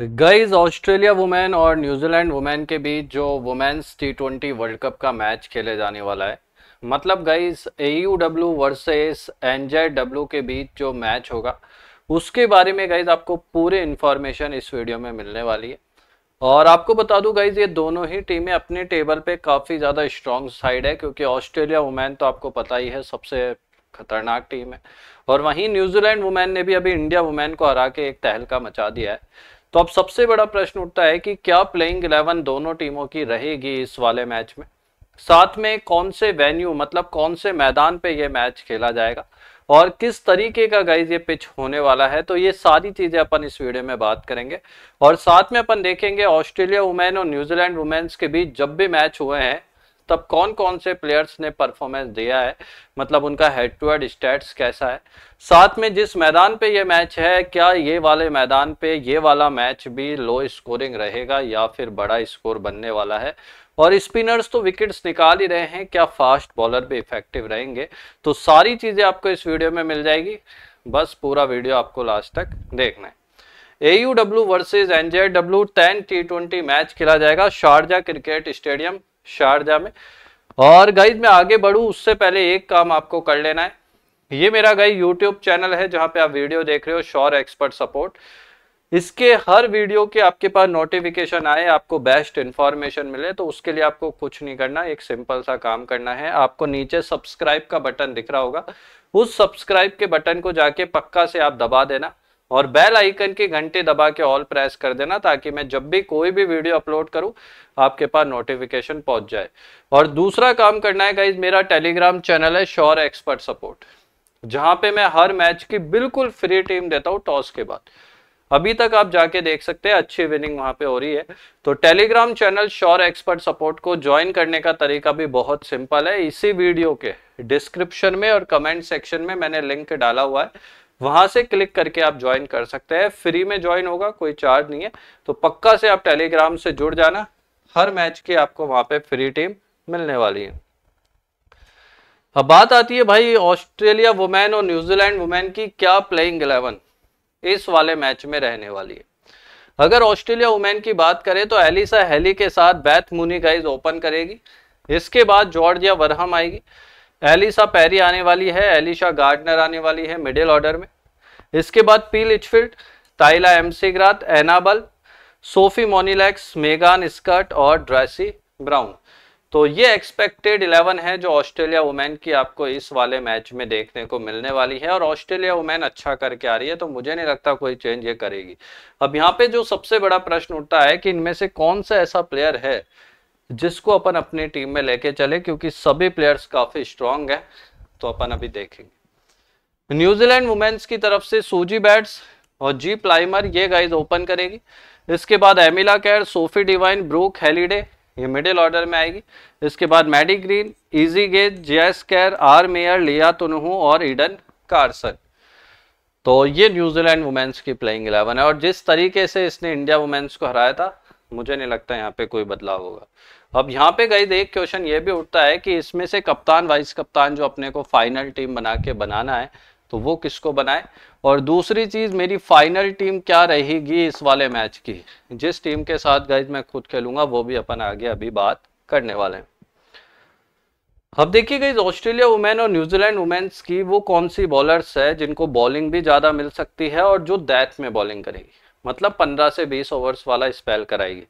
guys Australia women और New Zealand women के बीच जो women's T twenty World Cup का मैच खेले जाने वाला है मतलब guys A U W versus N Z W के बीच जो मैच होगा उसके बारे में गाइज आपको पूरे इन्फॉर्मेशन इस वीडियो में मिलने वाली है और आपको बता दूं गाइज ये दोनों ही टीमें अपने टेबल पे काफ़ी ज़्यादा स्ट्रॉन्ग साइड है क्योंकि ऑस्ट्रेलिया वुमेन तो आपको पता ही है सबसे खतरनाक टीम है और वहीं न्यूजीलैंड वुमेन ने भी अभी इंडिया वुमेन को हरा के एक तहलका मचा दिया है तो अब सबसे बड़ा प्रश्न उठता है कि क्या प्लेइंग इलेवन दोनों टीमों की रहेगी इस वाले मैच में साथ में कौन से वेन्यू मतलब कौन से मैदान पे ये मैच खेला जाएगा और किस तरीके का गाइज ये पिच होने वाला है तो ये सारी चीज़ें अपन इस वीडियो में बात करेंगे और साथ में अपन देखेंगे ऑस्ट्रेलिया वुमेन और न्यूजीलैंड वुमेन्स के बीच जब भी मैच हुए हैं तब कौन कौन से प्लेयर्स ने परफॉर्मेंस दिया है मतलब उनका हेड टू हेड स्टेट्स कैसा है साथ में जिस मैदान पे ये मैच है क्या ये वाले मैदान पे ये वाला मैच भी लो स्कोरिंग रहेगा या फिर बड़ा स्कोर बनने वाला है और स्पिनर्स तो विकेट्स निकाल ही रहे हैं क्या फास्ट बॉलर भी इफेक्टिव रहेंगे तो सारी चीज़ें आपको इस वीडियो में मिल जाएगी बस पूरा वीडियो आपको लास्ट तक देखना है A U W versus N Z W ten T twenty match खेला जाएगा शारजा क्रिकेट स्टेडियम शारजा में और गाइज मैं आगे बढ़ूँ उससे पहले एक काम आपको कर लेना है ये मेरा गाइज यूट्यूब चैनल है जहाँ पे आप वीडियो देख रहे हो श्योर एक्सपर्ट सपोर्ट इसके हर वीडियो के आपके पास नोटिफिकेशन आए आपको बेस्ट इन्फॉर्मेशन मिले तो उसके लिए आपको कुछ नहीं करना एक सिंपल सा काम करना है आपको नीचे सब्सक्राइब का बटन दिख रहा होगा उस सब्सक्राइब के बटन को जाके पक्का से आप दबा देना और बेल आइकन की घंटी दबा के ऑल प्रेस कर देना ताकि मैं जब भी कोई भी वीडियो अपलोड करूं आपके पास नोटिफिकेशन पहुंच जाए और दूसरा काम करना है गाइज मेरा टेलीग्राम चैनल है श्योर एक्सपर्ट सपोर्ट जहां पे मैं हर मैच की बिल्कुल फ्री टीम देता हूं टॉस के बाद अभी तक आप जाके देख सकते हैं अच्छी विनिंग वहां पे हो रही है तो Telegram channel sure expert support को ज्वाइन करने का तरीका भी बहुत सिंपल है इसी वीडियो के डिस्क्रिप्शन में और कमेंट सेक्शन में मैंने लिंक डाला हुआ है वहां से क्लिक करके आप ज्वाइन कर सकते हैं फ्री में ज्वाइन होगा कोई चार्ज नहीं है तो पक्का से आप टेलीग्राम से जुड़ जाना हर मैच की आपको वहां पे फ्री टीम मिलने वाली है अब बात आती है भाई ऑस्ट्रेलिया वुमेन और न्यूजीलैंड वुमेन की क्या प्लेइंग इलेवन इस वाले मैच में रहने वाली है अगर ऑस्ट्रेलिया वुमेन की बात करें तो एलिसा हेली के साथ बैथ मुनी गाइज ओपन करेगी इसके बाद जॉर्जिया वरहम आएगी एलिसा पैरी आने वाली है एलिशा गार्डनर आने वाली है मिडिल ऑर्डर में इसके बाद P Litchfield Tahlia McGrath Annabel Sophie Molineux Megan Schutt और ड्रेसी ब्राउन तो ये एक्सपेक्टेड 11 है जो ऑस्ट्रेलिया वुमेन की आपको इस वाले मैच में देखने को मिलने वाली है और ऑस्ट्रेलिया वुमेन अच्छा करके आ रही है तो मुझे नहीं लगता कोई चेंज ये करेगी अब यहाँ पे जो सबसे बड़ा प्रश्न उठता है कि इनमें से कौन सा ऐसा प्लेयर है जिसको अपन अपनी टीम में लेके चले क्योंकि सभी प्लेयर्स काफी स्ट्रांग है तो अपन अभी देखेंगे न्यूजीलैंड वुमेन्स की तरफ से सूजी बैट्स और जी प्लाइमर ये गाइज ओपन करेगी इसके बाद Amelia Kerr Sophie Devine Brooke Halliday ये मिडिल ऑर्डर में आएगी इसके बाद मैडी ग्रीन इजी गेज जेस कैर आर मेयर लिया तुनहू और इडन कार्सन तो ये न्यूजीलैंड वुमेन्स की प्लेइंग इलेवन है और जिस तरीके से इसने इंडिया वुमेन्स को हराया था मुझे नहीं लगता यहाँ पे कोई बदलाव होगा अब यहाँ पे गए देख क्वेश्चन ये भी उठता है कि इसमें से कप्तान वाइस कप्तान जो अपने को फाइनल टीम बना के बनाना है तो वो किसको बनाए और दूसरी चीज मेरी फाइनल टीम क्या रहेगी इस वाले मैच की जिस टीम के साथ गाइज मैं खुद खेलूंगा वो भी अपन आगे अभी बात करने वाले हैं अब देखिए गई ऑस्ट्रेलिया वुमेन और न्यूजीलैंड वुमेन्स की वो कौन सी बॉलर्स है जिनको बॉलिंग भी ज़्यादा मिल सकती है और जो डेथ में बॉलिंग करेगी मतलब 15 से 20 ओवर्स वाला स्पेल कराएगी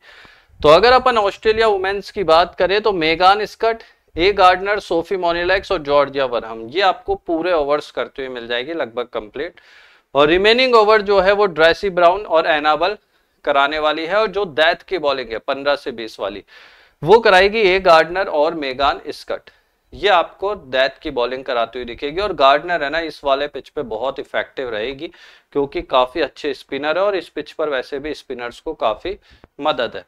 तो अगर अपन ऑस्ट्रेलिया वुमेन्स की बात करें तो Megan Schutt A Gardner Sophie Molineux और जॉर्जिया वरहम ये आपको पूरे ओवर्स करते हुए मिल जाएगी लगभग कंप्लीट और रिमेनिंग ओवर जो है वो ड्रेसी ब्राउन और एनाबल कराने वाली है और जो दैथ की बॉलिंग है पंद्रह से बीस वाली वो कराएगी ए गार्डनर और मेगान स्कट ये आपको डेथ की बॉलिंग कराती हुई दिखेगी और गार्डनर है ना इस वाले पिच पे बहुत इफेक्टिव रहेगी क्योंकि काफी अच्छे स्पिनर है और इस पिच पर वैसे भी स्पिनर्स को काफी मदद है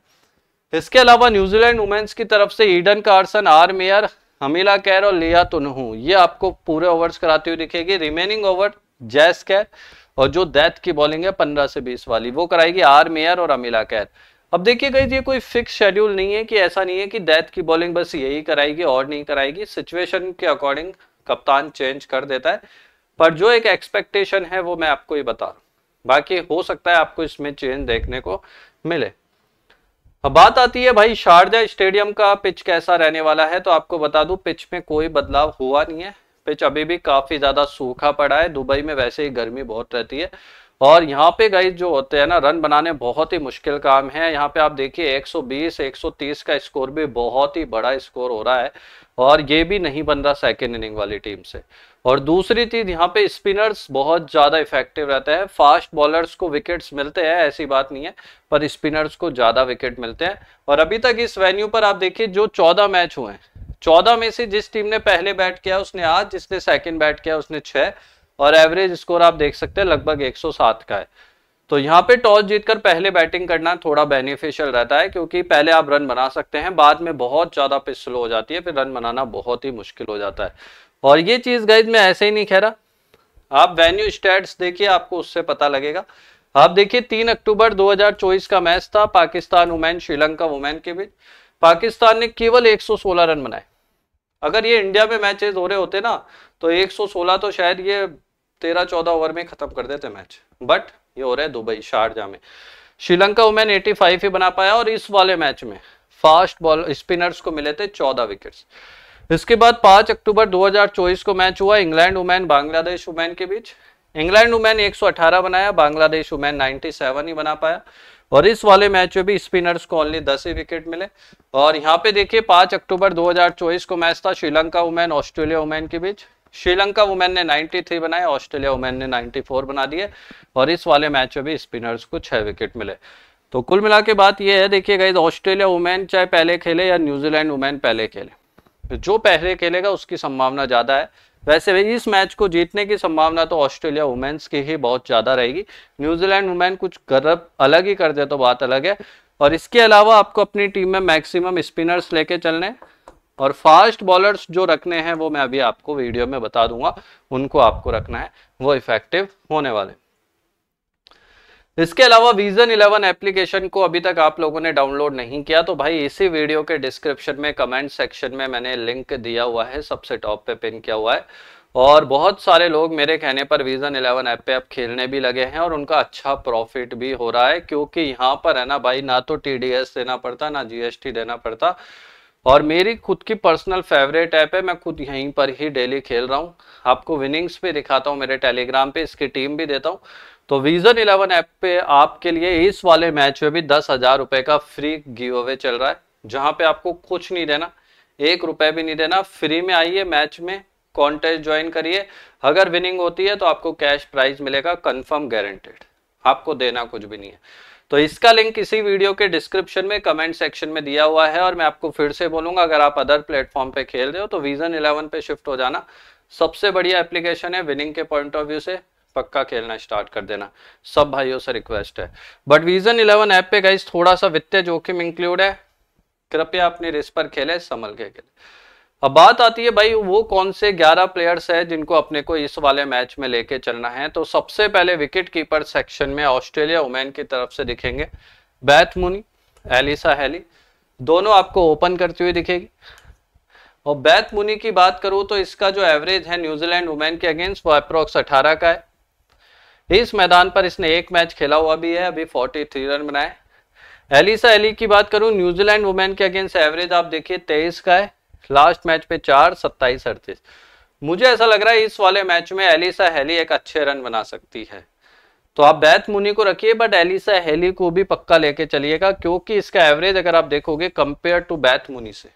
इसके अलावा न्यूजीलैंड वुमेन्स की तरफ से Eden Carson R Mair Amelia Kerr और लिया तुनहू ये आपको पूरे ओवर्स कराते हुए दिखेगी रिमेनिंग ओवर जैस कैर और जो डेथ की बॉलिंग है पंद्रह से बीस वाली वो कराएगी आर मेयर और अमीला कैर अब देखिए गई ये कोई फिक्स शेड्यूल नहीं है कि ऐसा नहीं है कि डेथ की बॉलिंग बस यही कराएगी और नहीं कराएगी सिचुएशन के अकॉर्डिंग कप्तान चेंज कर देता है पर जो एक एक्सपेक्टेशन है वो मैं आपको ये बता रहा बाकी हो सकता है आपको इसमें चेंज देखने को मिले अब बात आती है भाई शारजा स्टेडियम का पिच कैसा रहने वाला है तो आपको बता दूं पिच में कोई बदलाव हुआ नहीं है पिच अभी भी काफी ज्यादा सूखा पड़ा है दुबई में वैसे ही गर्मी बहुत रहती है और यहाँ पे गाइज जो होते हैं ना रन बनाने बहुत ही मुश्किल काम है यहाँ पे आप देखिए 120 130 का स्कोर भी बहुत ही बड़ा स्कोर हो रहा है और ये भी नहीं बन रहा सेकेंड इनिंग वाली टीम से और दूसरी चीज यहाँ पे स्पिनर्स बहुत ज्यादा इफेक्टिव रहता है फास्ट बॉलर्स को विकेट्स मिलते हैं ऐसी बात नहीं है पर स्पिनर्स को ज्यादा विकेट मिलते हैं और अभी तक इस वेन्यू पर आप देखिए जो चौदह मैच हुए हैं चौदह में से जिस टीम ने पहले बैट किया उसने आज जिसने सेकंड बैट किया उसने छह और एवरेज स्कोर आप देख सकते हैं लगभग 107 का है तो यहाँ पे टॉस जीतकर पहले बैटिंग करना थोड़ा बेनिफिशियल रहता है क्योंकि पहले आप रन बना सकते हैं बाद में बहुत ज़्यादा पिच हो जाती है फिर रन बनाना बहुत ही मुश्किल हो जाता है और ये चीज़ गाइज मैं ऐसे ही नहीं कह रहा आप वेन्यू स्टैट्स देखिए आपको उससे पता लगेगा आप देखिए तीन अक्टूबर 2024 का मैच था पाकिस्तान वुमेन श्रीलंका वुमेन के बीच पाकिस्तान ने केवल 116 रन बनाए अगर ये इंडिया में मैचेस हो रहे होते ना तो 116 तो शायद ये 13-14 ओवर में खत्म कर देते मैच बट ये हो रहा है दुबई शारजा में श्रीलंका वुमेन 85 ही बना पाया और इस वाले मैच में फास्ट बॉल स्पिनर्स को मिले थे चौदह विकेट्स इसके बाद 5 अक्टूबर 2024 को मैच हुआ इंग्लैंड वुमेन बांग्लादेश वुमेन के बीच इंग्लैंड वुमेन 118 बनाया बांग्लादेश वुमेन 97 ही बना पाया और इस वाले मैच में भी स्पिनर्स को ओनली 10 ही विकेट मिले और यहाँ पे देखिए 5 अक्टूबर 2024 को मैच था श्रीलंका वुमेन ऑस्ट्रेलिया वुमेन के बीच श्रीलंका वुमेन ने 93 बनाए ऑस्ट्रेलिया वुमेन ने 94 बना दिए और इस वाले मैच में भी स्पिनर्स को छह विकेट मिले तो कुल मिला के बात यह है देखिए गई ऑस्ट्रेलिया वुमेन चाहे पहले खेले या न्यूजीलैंड वुमेन पहले खेले जो पहले खेलेगा उसकी संभावना ज़्यादा है वैसे भी इस मैच को जीतने की संभावना तो ऑस्ट्रेलिया वुमेन्स की ही बहुत ज़्यादा रहेगी न्यूजीलैंड वुमेन कुछ गर्व अलग ही कर दे तो बात अलग है और इसके अलावा आपको अपनी टीम में मैक्सिमम स्पिनर्स लेके चलने और फास्ट बॉलर्स जो रखने हैं वो मैं अभी आपको वीडियो में बता दूंगा उनको आपको रखना है वो इफेक्टिव होने वाले इसके अलावा विजन 11 एप्लीकेशन को अभी तक आप लोगों ने डाउनलोड नहीं किया तो भाई इसी वीडियो के डिस्क्रिप्शन में कमेंट सेक्शन में मैंने लिंक दिया हुआ है सबसे टॉप पे पिन किया हुआ है और बहुत सारे लोग मेरे कहने पर विजन 11 ऐप पे अब खेलने भी लगे हैं और उनका अच्छा प्रॉफिट भी हो रहा है क्योंकि यहाँ पर है ना भाई ना तो टी देना पड़ता ना जीएसटी देना पड़ता और मेरी खुद की पर्सनल फेवरेट ऐप है मैं खुद यहीं पर ही डेली खेल रहा हूँ आपको विनिंग्स भी दिखाता हूँ मेरे टेलीग्राम पे इसकी टीम भी देता हूँ तो विजन 11 ऐप पे आपके लिए इस वाले मैच में भी दस हजार रुपए का फ्री गिव अवे चल रहा है जहां पे आपको कुछ नहीं देना एक रुपए भी नहीं देना फ्री में आइए मैच में कॉन्टेस्ट ज्वाइन करिए अगर विनिंग होती है तो आपको कैश प्राइज मिलेगा कन्फर्म गारंटेड आपको देना कुछ भी नहीं है तो इसका लिंक इसी वीडियो के डिस्क्रिप्शन में कमेंट सेक्शन में दिया हुआ है और मैं आपको फिर से बोलूंगा अगर आप अदर प्लेटफॉर्म पे खेल रहे हो तो विजन 11 पे शिफ्ट हो जाना सबसे बढ़िया एप्लीकेशन है विनिंग के पॉइंट ऑफ व्यू से पक्का खेलना स्टार्ट कर देना सब भाइयों से रिक्वेस्ट है बट विजन इलेवन ऐप पे गाइज थोड़ा सा वित्तीय जोखिम इंक्लूड है कृपया अपने रिस्क पर खेले संभल के खेले अब बात आती है भाई वो कौन से 11 प्लेयर्स हैं जिनको अपने को इस वाले मैच में लेके चलना है तो सबसे पहले विकेट कीपर सेक्शन में ऑस्ट्रेलिया वुमेन की तरफ से दिखेंगे बैथ मुनी एलिसा हैली दोनों आपको ओपन करती हुई दिखेगी और बैथ मुनी की बात करूं तो इसका जो एवरेज है न्यूजीलैंड वुमेन के अगेंस्ट वो अप्रोक्स अठारह का है इस मैदान पर इसने एक मैच खेला हुआ भी है अभी 43 रन बनाए एलिसा एली की बात करूं न्यूजीलैंड वुमेन के अगेंस्ट एवरेज आप देखिए 23 का है लास्ट मैच पे चार सत्ताईस अड़तीस मुझे ऐसा लग रहा है इस वाले मैच में एलिसा हेली एक अच्छे रन बना सकती है तो आप बैथ मुनी को रखिए बट एलिसा हेली को भी पक्का लेके चलिएगा क्योंकि इसका एवरेज अगर आप देखोगे कंपेयर टू बैथ मुनी से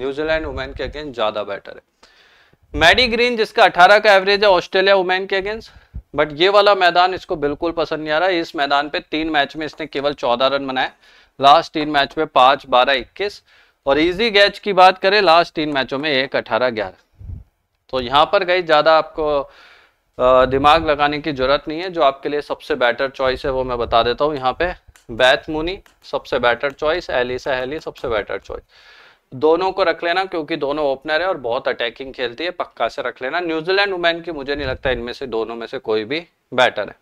न्यूजीलैंड वुमेन के अगेंस्ट ज्यादा बेटर है मैडी ग्रीन जिसका 18 का एवरेज है ऑस्ट्रेलिया वुमेन के अगेंस्ट बट ये वाला मैदान इसको बिल्कुल पसंद नहीं आ रहा इस मैदान पे तीन मैच में इसने केवल चौदह रन बनाए लास्ट तीन मैच में पांच बारह इक्कीस और इजी गैच की बात करें लास्ट तीन मैचों में एक अठारह ग्यारह तो यहाँ पर गई ज़्यादा आपको दिमाग लगाने की जरूरत नहीं है जो आपके लिए सबसे बेटर चॉइस है वो मैं बता देता हूँ यहाँ पे बैथ मुनी सबसे बेटर चॉइस एलिसा हेली सबसे बेटर चॉइस दोनों को रख लेना क्योंकि दोनों ओपनर है और बहुत अटैकिंग खेलती है पक्का से रख लेना न्यूजीलैंड वुमेन की मुझे नहीं लगता इनमें से दोनों में से कोई भी बैटर है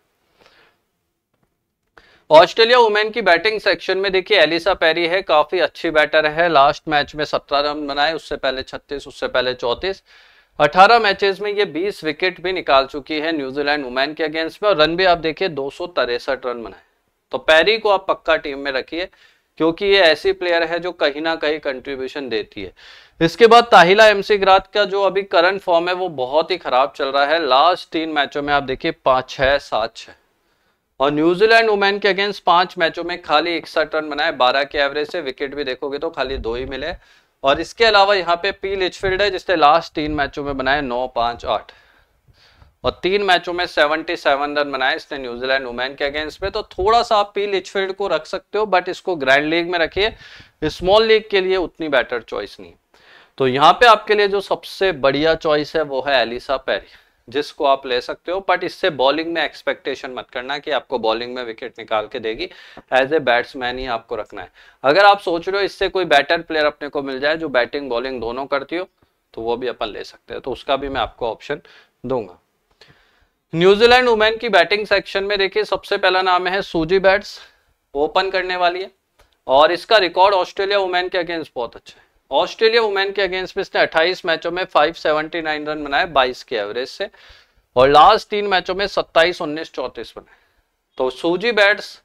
ऑस्ट्रेलिया वुमेन की बैटिंग सेक्शन में देखिए एलिसा पेरी है काफी अच्छी बैटर है लास्ट मैच में सत्रह रन बनाए उससे पहले छत्तीस उससे पहले चौतीस 18 मैचेस में ये 20 विकेट भी निकाल चुकी है न्यूजीलैंड वुमेन के अगेंस्ट में और रन भी आप देखिए दो रन बनाए तो पैरी को आप पक्का टीम में रखिए क्योंकि ये ऐसी प्लेयर है जो कहीं ना कहीं कंट्रीब्यूशन देती है इसके बाद ताहिला एमसी ग्राथ का जो अभी करंट फॉर्म है वो बहुत ही खराब चल रहा है लास्ट तीन मैचों में आप देखिए पाँच छः सात छः और न्यूजीलैंड वुमेन के अगेंस्ट पांच मैचों में खाली इकसठ रन बनाए बारह के एवरेज से विकेट भी देखोगे तो खाली दो ही मिले और इसके अलावा यहाँ पे पी लिचफील्ड है जिसने लास्ट तीन मैचों में बनाए नौ पाँच आठ और तीन मैचों में सेवन रन बनाए इसने न्यूजीलैंड वुमेन के अगेंस्ट में तो थोड़ा सा आप पील इचफील्ड को रख सकते हो बट इसको ग्रैंड लीग में रखिए स्मॉल लीग के लिए उतनी बेटर चॉइस नहीं तो यहाँ पे आपके लिए जो सबसे बढ़िया चॉइस है वो है एलिसा पेरी जिसको आप ले सकते हो बट इससे बॉलिंग में एक्सपेक्टेशन मत करना कि आपको बॉलिंग में विकेट निकाल के देगी एज ए बैट्समैन ही आपको रखना है अगर आप सोच रहे हो इससे कोई बेटर प्लेयर अपने को मिल जाए जो बैटिंग बॉलिंग दोनों करती हो तो वो भी अपन ले सकते हैं तो उसका भी मैं आपको ऑप्शन दूंगा न्यूजीलैंड वुमेन की बैटिंग सेक्शन में देखिए सबसे पहला नाम है सूजी बैट्स ओपन करने वाली है और इसका रिकॉर्ड ऑस्ट्रेलिया वुमेन के अगेंस्ट बहुत अच्छा है ऑस्ट्रेलिया वुमेन के अगेंस्ट में इसने 28 मैचों में 579 रन बनाए 22 के एवरेज से और लास्ट तीन मैचों में 27, उन्नीस चौंतीस बनाए तो सूजी बैट्स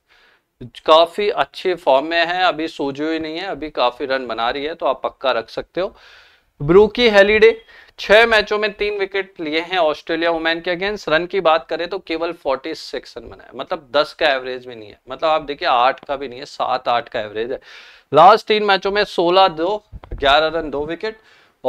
काफी अच्छे फॉर्म में है अभी सूजी हुई नहीं है अभी काफी रन बना रही है तो आप पक्का रख सकते हो ब्रूकी हेलीडे छह मैचों में तीन विकेट लिए हैं ऑस्ट्रेलिया वुमेन के अगेंस्ट रन की बात करें तो केवल 46 रन बनाए मतलब 10 का एवरेज भी नहीं है मतलब आप देखिए आठ का भी नहीं है सात आठ का एवरेज है लास्ट तीन मैचों में 16 दो 11 रन दो विकेट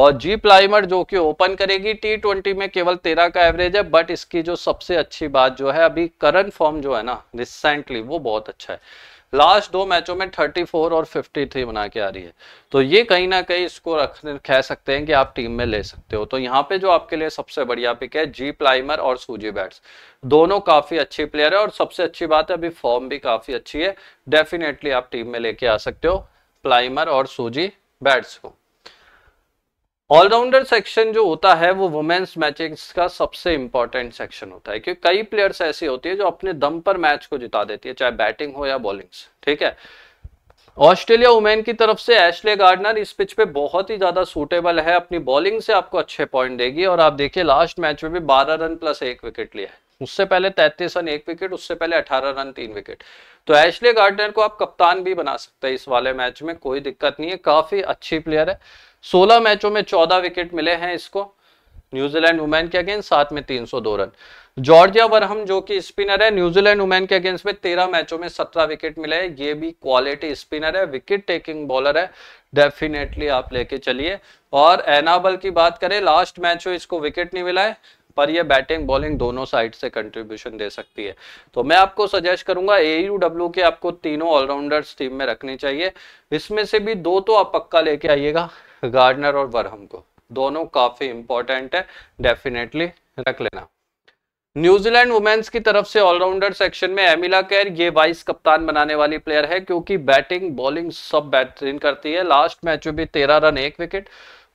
और जी प्लाइमर जो कि ओपन करेगी टी ट्वेंटी में केवल तेरह का एवरेज है बट इसकी जो सबसे अच्छी बात जो है अभी करंट फॉर्म जो है ना रिसेंटली वो बहुत अच्छा है लास्ट दो मैचों में 34 और 53 बना के आ रही है तो ये कहीं ना कहीं इसको रख कह सकते हैं कि आप टीम में ले सकते हो तो यहाँ पे जो आपके लिए सबसे बढ़िया पिक है जी प्लाइमर और सूजी बैट्स दोनों काफी अच्छी प्लेयर है और सबसे अच्छी बात है अभी फॉर्म भी काफी अच्छी है डेफिनेटली आप टीम में लेके आ सकते हो प्लाइमर और सूजी बैट्स को ऑलराउंडर सेक्शन जो होता है वो वुमेन्स मैचेस का सबसे इंपॉर्टेंट सेक्शन होता है क्योंकि कई प्लेयर्स ऐसी होती है जो अपने दम पर मैच को जिता देती है चाहे बैटिंग हो या बॉलिंग ठीक है ऑस्ट्रेलिया वुमेन की तरफ से एशले गार्डनर इस पिच पे बहुत ही ज्यादा सूटेबल है अपनी बॉलिंग से आपको अच्छे पॉइंट देगी और आप देखिए लास्ट मैच में भी 12 रन प्लस एक विकेट लिया है उससे पहले 33 रन एक विकेट उससे पहले 18 रन तीन विकेट तो एशले गार्डनर को आप कप्तान भी बना सकते हैं इस वाले मैच में कोई दिक्कत नहीं है काफी अच्छी प्लेयर है सोलह मैचों में चौदह विकेट मिले हैं इसको न्यूजीलैंड वुमेन के अगेंस्ट साथ में तीन सौ दो रन जॉर्जिया वरहम जो कि स्पिनर है न्यूजीलैंड वुमेन के अगेंस्ट में तेरह मैचों में सत्रह विकेट मिले हैं ये भी क्वालिटी स्पिनर है विकेट टेकिंग बॉलर है डेफिनेटली आप लेके चलिए और एनाबल की बात करें लास्ट मैच में इसको विकेट नहीं मिला है पर ये बैटिंग बॉलिंग दोनों साइड से कंट्रीब्यूशन दे सकती है तो मैं आपको सजेस्ट करूंगा ए डब्ल्यू के आपको तीनों ऑलराउंडर्स टीम में रखनी चाहिए इसमें से भी दो तो आप पक्का लेके आइएगा गार्डनर और वरहम को दोनों काफ़ी इंपॉर्टेंट है डेफिनेटली रख लेना न्यूजीलैंड वुमेन्स की तरफ से ऑलराउंडर सेक्शन में एमिला कैर ये वाइस कप्तान बनाने वाली प्लेयर है क्योंकि बैटिंग बॉलिंग सब बेहतरीन करती है लास्ट मैच में भी तेरह रन एक विकेट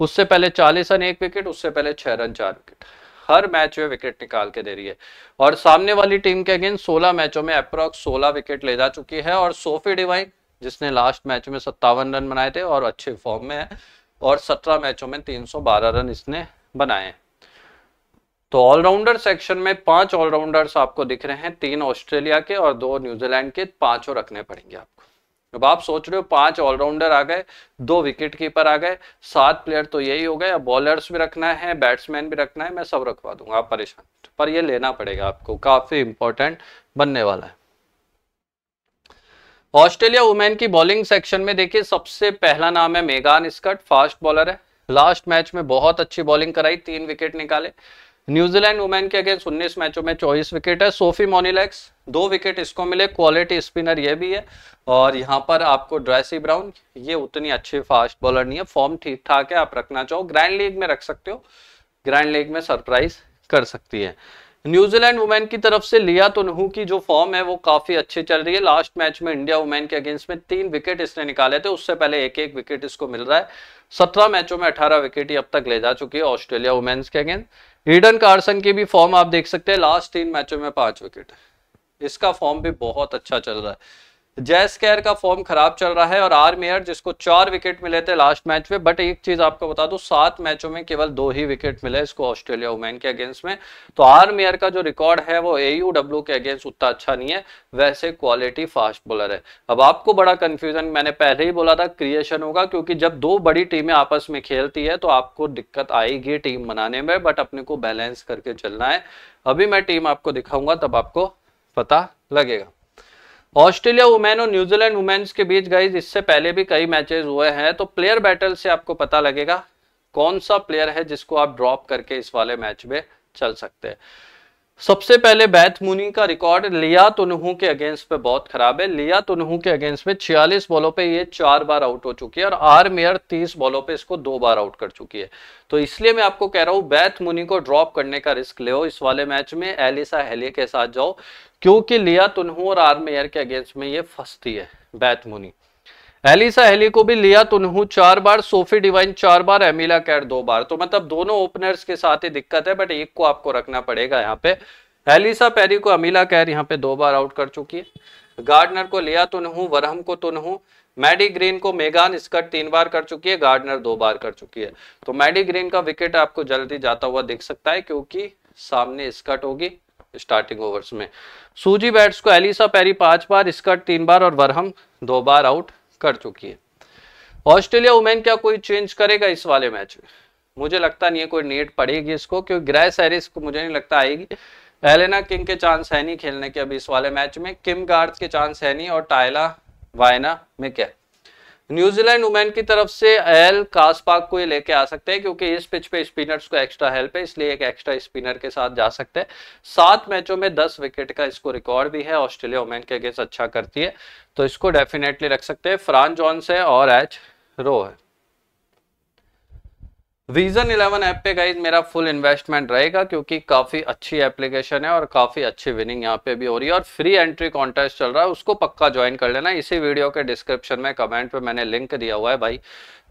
उससे पहले चालीस रन एक विकेट उससे पहले छह रन चार विकेट हर मैच में विकेट निकाल के दे रही है और सामने वाली टीम के अगेंस्ट सोलह मैचों में अप्रॉक्स सोलह विकेट ले जा चुकी है और सोफी डिवाइन जिसने लास्ट मैच में सत्तावन रन बनाए थे और अच्छे फॉर्म में है और 17 मैचों में 312 रन इसने बनाए तो ऑलराउंडर सेक्शन में पांच ऑलराउंडर्स आपको दिख रहे हैं तीन ऑस्ट्रेलिया के और दो न्यूजीलैंड के पांचों रखने पड़ेंगे आपको अब आप सोच रहे हो पांच ऑलराउंडर आ गए दो विकेट कीपर आ गए सात प्लेयर तो यही हो गए अब बॉलर्स भी रखना है बैट्समैन भी रखना है मैं सब रखवा दूंगा आप परेशान पर ये लेना पड़ेगा आपको काफी इंपॉर्टेंट बनने वाला है ऑस्ट्रेलिया वुमेन की बॉलिंग सेक्शन में देखिए सबसे पहला नाम है मेगान स्कट फास्ट बॉलर है लास्ट मैच में बहुत अच्छी बॉलिंग कराई तीन विकेट निकाले न्यूजीलैंड वुमेन के अगेंस्ट उन्नीस मैचों में चौबीस विकेट है सोफी मोनिलेक्स दो विकेट इसको मिले क्वालिटी स्पिनर ये भी है और यहाँ पर आपको ड्रेसी ब्राउन ये उतनी अच्छी फास्ट बॉलर नहीं है फॉर्म ठीक ठाक है आप रखना चाहो ग्रैंड लीग में रख सकते हो ग्रैंड लीग में सरप्राइज कर सकती है न्यूजीलैंड वुमेन की तरफ से लिया तो नहू की जो फॉर्म है वो काफी अच्छी चल रही है लास्ट मैच में इंडिया वुमेन के अगेंस्ट में तीन विकेट इसने निकाले थे उससे पहले एक एक विकेट इसको मिल रहा है सत्रह मैचों में अठारह विकेट ही अब तक ले जा चुकी है ऑस्ट्रेलिया वुमेन्स के अगेंस्ट ईडन कार्सन की भी फॉर्म आप देख सकते हैं लास्ट तीन मैचों में पांच विकेट इसका फॉर्म भी बहुत अच्छा चल रहा है जैस केयर का फॉर्म खराब चल रहा है और आर मेयर जिसको चार विकेट मिले थे लास्ट मैच में बट एक चीज आपको बता दूं सात मैचों में केवल दो ही विकेट मिले इसको ऑस्ट्रेलिया वुमेन के अगेंस्ट में तो आर मेयर का जो रिकॉर्ड है वो एयूडब्ल्यू के अगेंस्ट उतना अच्छा नहीं है वैसे क्वालिटी फास्ट बॉलर है अब आपको बड़ा कंफ्यूजन मैंने पहले ही बोला था क्रिएशन होगा क्योंकि जब दो बड़ी टीमें आपस में खेलती है तो आपको दिक्कत आएगी टीम बनाने में बट अपने को बैलेंस करके चलना है अभी मैं टीम आपको दिखाऊंगा तब आपको पता लगेगा ऑस्ट्रेलिया वुमेन और न्यूजीलैंड वुमेन्स के बीच गाइज इससे पहले भी कई मैचेस हुए हैं तो प्लेयर बैटल से आपको पता लगेगा कौन सा प्लेयर है जिसको आप ड्रॉप करके इस वाले मैच में चल सकते हैं सबसे पहले बैथ मुनी का रिकॉर्ड लिया तो नहू के अगेंस्ट पे बहुत खराब है लिया तो नहू के अगेंस्ट में 46 बॉलों पे ये चार बार आउट हो चुकी है और आर मेयर 30 बॉलों पे इसको दो बार आउट कर चुकी है तो इसलिए मैं आपको कह रहा हूँ बैथ मुनी को ड्रॉप करने का रिस्क ले इस वाले मैच में एलिसा हेलिया के साथ जाओ क्योंकि लिया तुनहू तो और आर मेयर के अगेंस्ट में ये फंसती है बैथ मुनी एलिसा हेली को भी लिया तुनहू तो चार बार सोफी डिवाइन चार बार एमिला कैट दो बार तो मतलब दोनों ओपनर्स के साथ ही दिक्कत है बट एक को आपको रखना पड़ेगा यहाँ पे एलिसा पेरी को अमीला कैर यहाँ पे दो बार आउट कर चुकी है गार्डनर को लिया तुनहू तो वरहम को तुनहू तो मैडी ग्रीन को मेगान स्कट तीन बार कर चुकी है गार्डनर दो बार कर चुकी है तो मैडी ग्रीन का विकेट आपको जल्दी जाता हुआ दिख सकता है क्योंकि सामने स्कट होगी स्टार्टिंग ओवर्स में सूजी बैट्स को एलिसा पेरी पांच बार स्कट तीन बार और वरहम दो बार आउट कर चुकी है ऑस्ट्रेलिया वुमेन क्या कोई चेंज करेगा इस वाले मैच में मुझे लगता नहीं है कोई नेट पड़ेगी इसको क्योंकि ग्रह सैरिस को मुझे नहीं लगता आएगी एलेना किंग के चांस है नहीं खेलने के अभी इस वाले मैच में किम गार्थ के चांस है नहीं और टायला वायना में क्या न्यूजीलैंड वुमेन की तरफ से एल कासपाक को ये लेके आ सकते हैं क्योंकि इस पिच पे स्पिनर्स को एक्स्ट्रा हेल्प है इसलिए एक एक्स्ट्रा स्पिनर के साथ जा सकते हैं सात मैचों में दस विकेट का इसको रिकॉर्ड भी है ऑस्ट्रेलिया वुमेन के अगेंस्ट अच्छा करती है तो इसको डेफिनेटली रख सकते हैं फ्रांस जॉन्स है और एच रो है रीजन इलेवन ऐप पे गाइज मेरा फुल इन्वेस्टमेंट रहेगा क्योंकि काफ़ी अच्छी एप्लीकेशन है और काफ़ी अच्छी विनिंग यहाँ पे भी हो रही है और फ्री एंट्री कॉन्टेस्ट चल रहा है उसको पक्का ज्वाइन कर लेना इसी वीडियो के डिस्क्रिप्शन में कमेंट पे मैंने लिंक दिया हुआ है भाई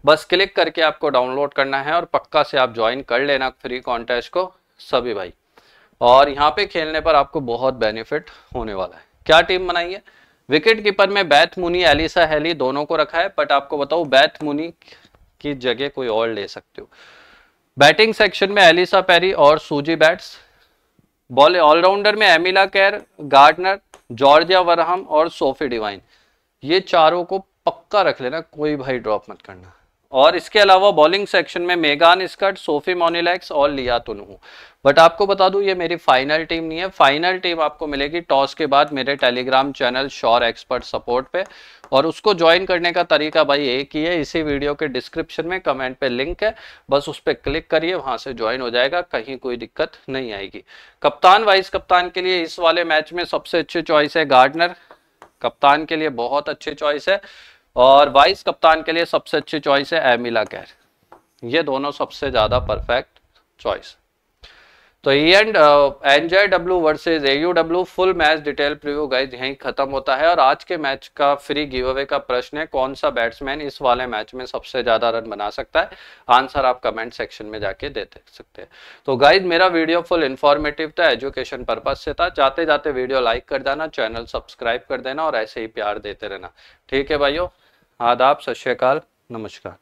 बस क्लिक करके आपको डाउनलोड करना है और पक्का से आप ज्वाइन कर लेना फ्री कॉन्टेस्ट को सभी भाई और यहाँ पे खेलने पर आपको बहुत बेनिफिट होने वाला है क्या टीम बनाई है विकेट कीपर में बैथ मुनी एलिसा हेली दोनों को रखा है बट आपको बताऊ बैथ मुनी की जगह कोई और ले सकते हो बैटिंग सेक्शन में एलिसा पेरी और सूजी बैट्स बॉल ऑलराउंडर में एमिला कैर गार्डनर जॉर्जिया वरहम और सोफी डिवाइन ये चारों को पक्का रख लेना कोई भाई ड्रॉप मत करना और इसके अलावा बॉलिंग सेक्शन में मेगान स्कर्ट सोफी मोनिलैक्स और लिया तुनहू बट आपको बता दूं ये मेरी फाइनल टीम नहीं है फाइनल टीम आपको मिलेगी टॉस के बाद मेरे Telegram channel sure expert support पे और उसको ज्वाइन करने का तरीका भाई एक ही है इसी वीडियो के डिस्क्रिप्शन में कमेंट पे लिंक है बस उस पर क्लिक करिए वहां से ज्वाइन हो जाएगा कहीं कोई दिक्कत नहीं आएगी कप्तान वाइस कप्तान के लिए इस वाले मैच में सबसे अच्छी चॉइस है गार्डनर कप्तान के लिए बहुत अच्छी चॉइस है और वाइस कप्तान के लिए सबसे अच्छी चॉइस है एमिला कैर ये दोनों सबसे ज़्यादा परफेक्ट चॉइस तो ई and N Z W versus A W full match detail preview guys यहीं खत्म होता है और आज के मैच का फ्री गिव अवे का प्रश्न है कौन सा बैट्समैन इस वाले मैच में सबसे ज़्यादा रन बना सकता है आंसर आप कमेंट सेक्शन में जाके दे सकते हैं तो गाइज मेरा वीडियो फुल इन्फॉर्मेटिव था एजुकेशन पर्पज से था जाते जाते वीडियो लाइक कर देना चैनल सब्सक्राइब कर देना और ऐसे ही प्यार देते रहना ठीक है भाइयों आदाब सत श्रीकाल नमस्कार